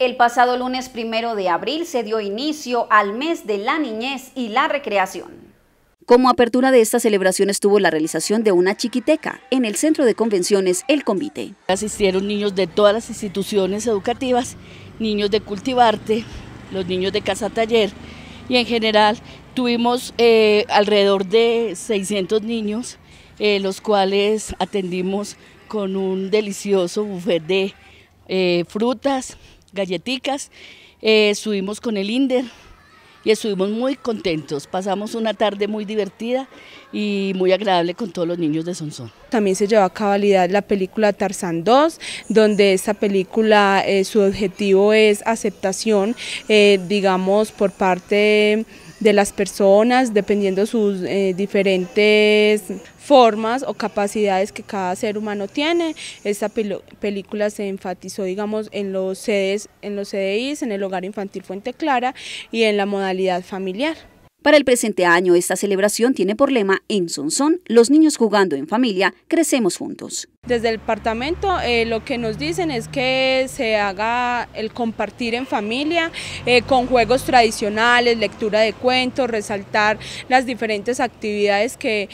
El pasado lunes primero de abril se dio inicio al mes de la niñez y la recreación. Como apertura de esta celebración estuvo la realización de una chiquiteca en el centro de convenciones El Convite. Asistieron niños de todas las instituciones educativas, niños de Cultivarte, los niños de Casa Taller y en general tuvimos eh, alrededor de 600 niños, eh, los cuales atendimos con un delicioso buffet de eh, frutas, galleticas, eh, subimos con el Inder y estuvimos muy contentos. Pasamos una tarde muy divertida y muy agradable con todos los niños de Sonsón. También se llevó a cabalidad la película Tarzán 2, donde esta película, eh, su objetivo es aceptación, eh, digamos, por parte de las personas, dependiendo sus eh, diferentes formas o capacidades que cada ser humano tiene. Esta película se enfatizó, digamos, en los, en los CDIs, en el Hogar Infantil Fuente Clara y en la modalidad familiar. Para el presente año, esta celebración tiene por lema En Sonsón, los niños jugando en familia, crecemos juntos. Desde el departamento eh, lo que nos dicen es que se haga el compartir en familia eh, con juegos tradicionales, lectura de cuentos, resaltar las diferentes actividades que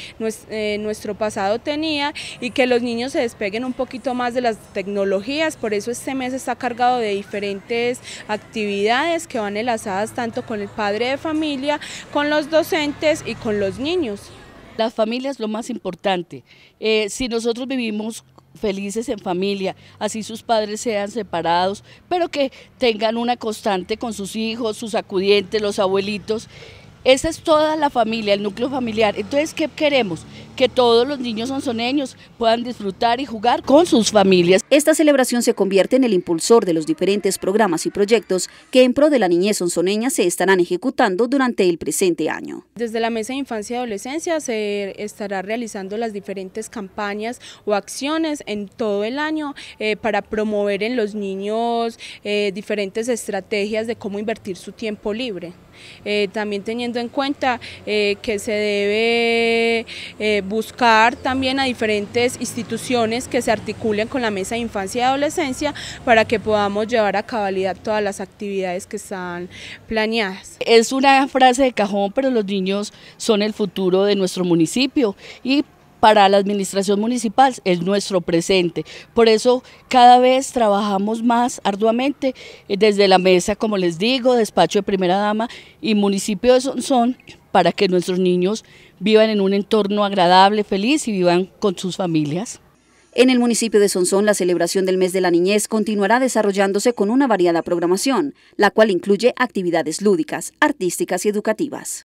eh, nuestro pasado tenía y que los niños se despeguen un poquito más de las tecnologías, por eso este mes está cargado de diferentes actividades que van enlazadas tanto con el padre de familia con los docentes y con los niños. La familia es lo más importante. Eh, si nosotros vivimos felices en familia, así sus padres sean separados, pero que tengan una constante con sus hijos, sus acudientes, los abuelitos. Esa es toda la familia, el núcleo familiar. Entonces, ¿qué queremos? que todos los niños sonzoneños puedan disfrutar y jugar con sus familias. Esta celebración se convierte en el impulsor de los diferentes programas y proyectos que en pro de la niñez sonzoneña se estarán ejecutando durante el presente año. Desde la Mesa de Infancia y Adolescencia se estará realizando las diferentes campañas o acciones en todo el año eh, para promover en los niños eh, diferentes estrategias de cómo invertir su tiempo libre. Eh, también teniendo en cuenta eh, que se debe eh, buscar también a diferentes instituciones que se articulen con la mesa de infancia y adolescencia para que podamos llevar a cabalidad todas las actividades que están planeadas. Es una frase de cajón, pero los niños son el futuro de nuestro municipio y para la administración municipal es nuestro presente. Por eso cada vez trabajamos más arduamente eh, desde la mesa, como les digo, despacho de primera dama y municipio de Sonsón para que nuestros niños vivan en un entorno agradable, feliz y vivan con sus familias. En el municipio de Sonsón, la celebración del mes de la niñez continuará desarrollándose con una variada programación, la cual incluye actividades lúdicas, artísticas y educativas.